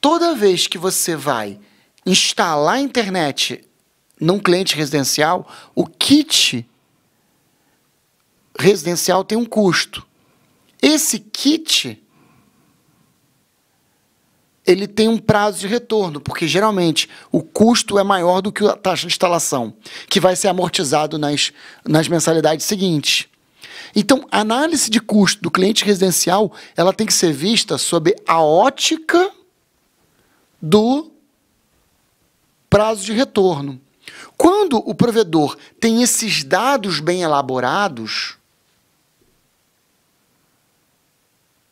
toda vez que você vai instalar a internet num cliente residencial, o kit residencial tem um custo. Esse kit ele tem um prazo de retorno, porque geralmente o custo é maior do que a taxa de instalação, que vai ser amortizado nas, nas mensalidades seguintes. Então, a análise de custo do cliente residencial, ela tem que ser vista sob a ótica do prazo de retorno. Quando o provedor tem esses dados bem elaborados,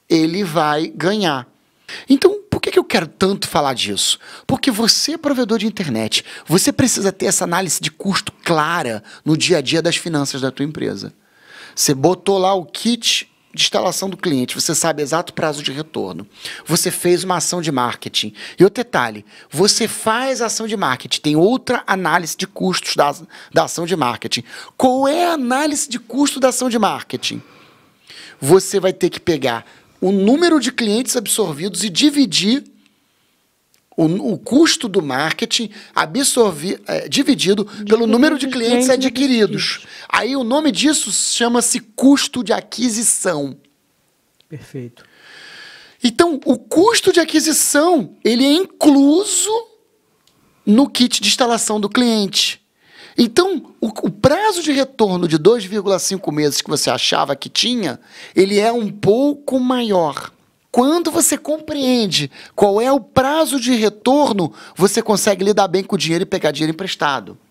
ele vai ganhar. Então, por que eu quero tanto falar disso? Porque você, é provedor de internet, você precisa ter essa análise de custo clara no dia a dia das finanças da tua empresa. Você botou lá o kit de instalação do cliente, você sabe exato prazo de retorno. Você fez uma ação de marketing. E o detalhe, você faz ação de marketing, tem outra análise de custos da, da ação de marketing. Qual é a análise de custo da ação de marketing? Você vai ter que pegar o número de clientes absorvidos e dividir o, o custo do marketing absorvi, é, dividido de pelo número de clientes, clientes adquiridos. Aí o nome disso chama-se custo de aquisição. Perfeito. Então, o custo de aquisição, ele é incluso no kit de instalação do cliente. Então, o, o, prazo de retorno de 2,5 meses que você achava que tinha, ele é um pouco maior quando você compreende qual é o prazo de retorno, você consegue lidar bem com o dinheiro e pegar dinheiro emprestado.